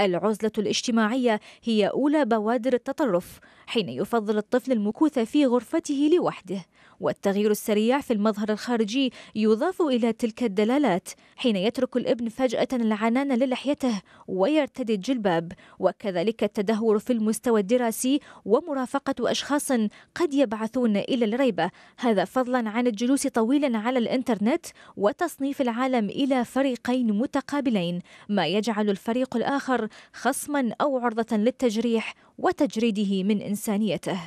العزلة الاجتماعية هي أولى بوادر التطرف حين يفضل الطفل المكوث في غرفته لوحده والتغيير السريع في المظهر الخارجي يضاف إلى تلك الدلالات حين يترك الابن فجأة العنان للحيته ويرتدي الجلباب وكذلك التدهور في المستوى الدراسي ومرافقة أشخاص قد يبعثون إلى الريبة هذا فضلا عن الجلوس طويلا على الإنترنت وتصنيف العالم إلى فريقين متقابلين ما يجعل الفريق الآخر خصما أو عرضة للتجريح وتجريده من إنسانيته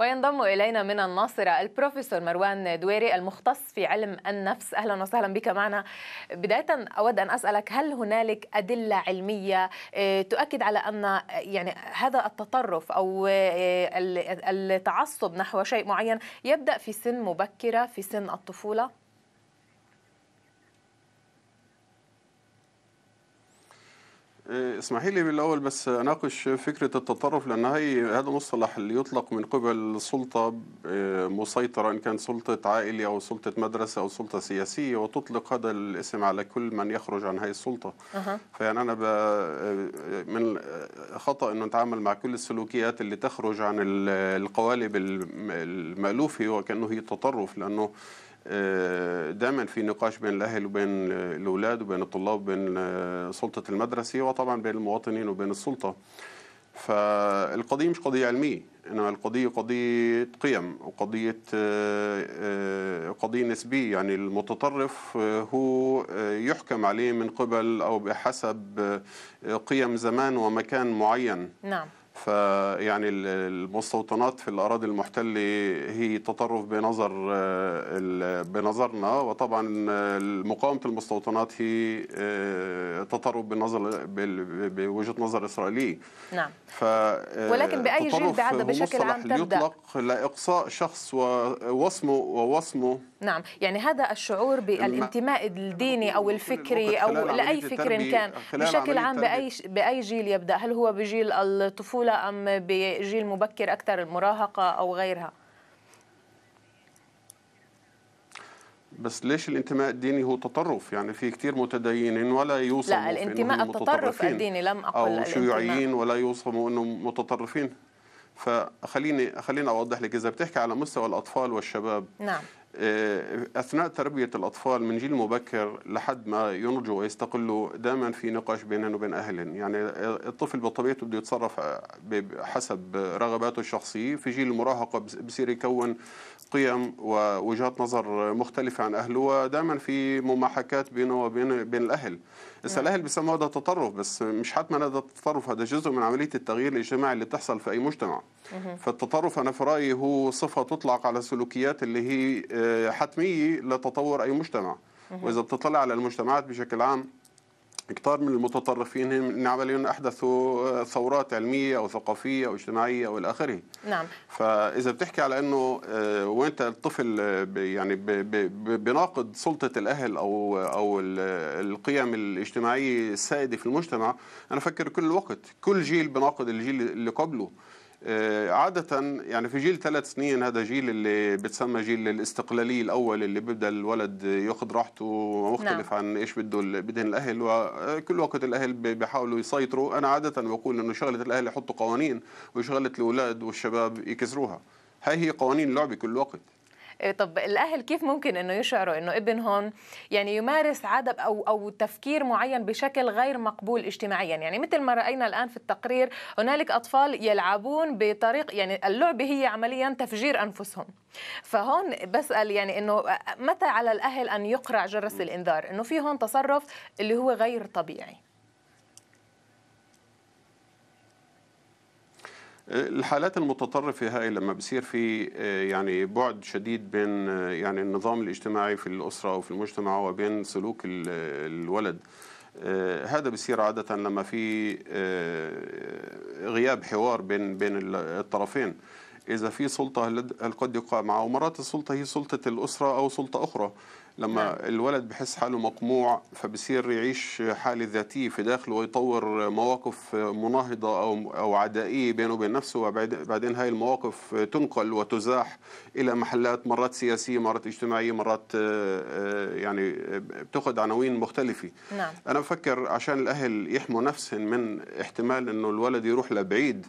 وينضم إلينا من الناصرة البروفيسور مروان دويري المختص في علم النفس أهلا وسهلا بك معنا بداية أود أن أسألك هل هنالك أدلة علمية آه، تؤكد على أن آه، يعني هذا التطرف أو آه، التعصب نحو شيء معين يبدأ في سن مبكرة في سن الطفولة؟ إيه، اسمحي لي بالاول بس اناقش فكره التطرف لان هي هذا مصطلح اللي يطلق من قبل سلطه إيه، مسيطره ان كان سلطه عائله او سلطه مدرسه او سلطه سياسيه وتطلق هذا الاسم على كل من يخرج عن هذه السلطه فيعني انا إيه، من خطا انه نتعامل مع كل السلوكيات اللي تخرج عن القوالب المالوفه وكانه هي تطرف لانه دائما في نقاش بين الاهل وبين الاولاد وبين الطلاب وبين سلطه المدرسه وطبعا بين المواطنين وبين السلطه فالقضيه مش قضيه علميه انما القضيه قضيه قيم وقضيه آه، قضيه نسبيه يعني المتطرف آه، هو آه، يحكم عليه من قبل او بحسب قيم زمان ومكان معين نعم فيعني المستوطنات في الأراضي المحتلة هي تطرف بنظر بنظرنا وطبعا مقاومة المستوطنات هي آه، تطرف بنظر بوجهة نظر إسرائيلية نعم آه، ولكن بأي جيل بعد بشكل عام تبدأ يطلق لإقصاء شخص ووصمه ووصمه نعم يعني هذا الشعور بالانتماء الديني أو الفكري أو لأي فكر كان بشكل عام بأي بأي جيل يبدأ هل هو بجيل الطفولة أم بجيل مبكر أكثر المراهقة أو غيرها بس ليش الانتماء الديني هو تطرف يعني في كثير متدينين ولا يوصفوا لا الانتماء التطرف الديني لم أقل أو شيوعيين ولا يوصفوا أنهم متطرفين فخليني خليني اوضح لك اذا بتحكي على مستوى الاطفال والشباب نعم آه، اثناء تربيه الاطفال من جيل مبكر لحد ما ينضجوا ويستقلوا دائما في نقاش بينهم وبين اهلهم، يعني الطفل بطبيعته بده يتصرف حسب رغباته الشخصيه، في جيل المراهقه بصير يكون قيم ووجهات نظر مختلفه عن اهله ودائما في مماحكات بينه وبين بين الاهل. هسه نعم. الاهل بسموه هذا تطرف بس مش حتما هذا التطرف هذا جزء من عمليه التغيير الاجتماعي اللي بتحصل في اي مجتمع. فالتطرف أنا في رأيي هو صفة تطلق على سلوكيات اللي هي آه، حتمية لتطور أي مجتمع وإذا بتطلع على المجتمعات بشكل عام كتار من المتطرفين هم عمليا احدثوا آه، ثورات علميه او ثقافيه او اجتماعيه والى اخره نعم فاذا بتحكي على انه آه، وين الطفل يعني بناقض سلطه الاهل او او القيم الاجتماعيه السائده في المجتمع انا افكر كل الوقت كل جيل بناقض الجيل اللي قبله آه، عادة يعني في جيل ثلاث سنين هذا جيل اللي بتسمى جيل الاستقلالي الأول اللي بيبدأ الولد ياخذ راحته مختلف نعم. عن إيش بده بدهن الأهل وكل آه، وقت الأهل بيحاولوا يسيطروا أنا عادة بقول إنه شغلة الأهل يحطوا قوانين وشغلة الأولاد والشباب يكسروها هاي هي قوانين اللعبة كل وقت إيه، طب الاهل كيف ممكن انه يشعروا انه ابنهم يعني يمارس عدم او او تفكير معين بشكل غير مقبول اجتماعيا يعني مثل ما راينا الان في التقرير هنالك اطفال يلعبون بطريق يعني اللعبه هي عمليا تفجير انفسهم فهون بسال يعني انه متى على الاهل ان يقرع جرس الانذار انه في هون تصرف اللي هو غير طبيعي الحالات المتطرفة هاي لما بصير في آه، يعني بعد شديد بين آه، يعني النظام الاجتماعي في الأسرة وفي المجتمع وبين سلوك الولد آه، هذا بصير عادة لما في غياب حوار بين بين الطرفين إذا في سلطة قد يقع معه ومرات السلطة هي سلطة الأسرة أو سلطة أخرى لما نعم. الولد بحس حاله مقموع فبصير يعيش حاله ذاتيه في داخله ويطور مواقف مناهضه او او عدائيه بينه وبين نفسه وبعدين هاي المواقف تنقل وتزاح الى محلات مرات سياسيه مرات اجتماعيه مرات آه، آه، يعني آه، بتاخذ عناوين مختلفه نعم. انا بفكر عشان الاهل يحموا نفسهم من احتمال انه الولد يروح لبعيد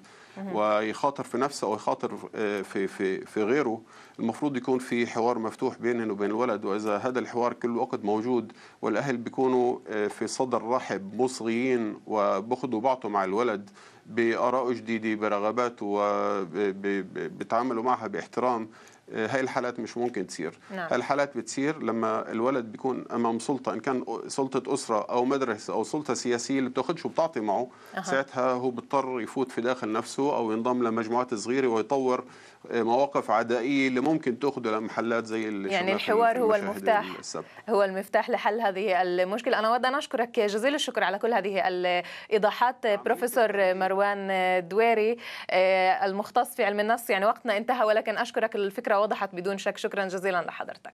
ويخاطر في نفسه او يخاطر في في في غيره المفروض يكون في حوار مفتوح بينه وبين الولد واذا هذا الحوار كل وقت موجود والاهل بيكونوا آه، في صدر رحب مصغيين وباخذوا بعضه مع الولد بارائه جديده برغباته آه، وبيتعاملوا معها باحترام آه، هاي الحالات مش ممكن تصير نعم. هاي الحالات بتصير لما الولد بيكون امام سلطه ان كان سلطه اسره او مدرسه او سلطه سياسيه اللي بتاخدش وبتعطي معه أه. ساعتها هو بيضطر يفوت في داخل نفسه او ينضم لمجموعات صغيره ويطور آه، مواقف عدائيه اللي ممكن تاخده لمحلات زي اللي يعني الحوار هو المفتاح هو المفتاح لحل هذه المشكله انا ودي اشكرك جزيل الشكر على كل هذه الايضاحات نعم. بروفيسور مروان دويري آه، المختص في علم النفس يعني وقتنا انتهى ولكن اشكرك الفكره فكره وضحت بدون شك شكرا جزيلا لحضرتك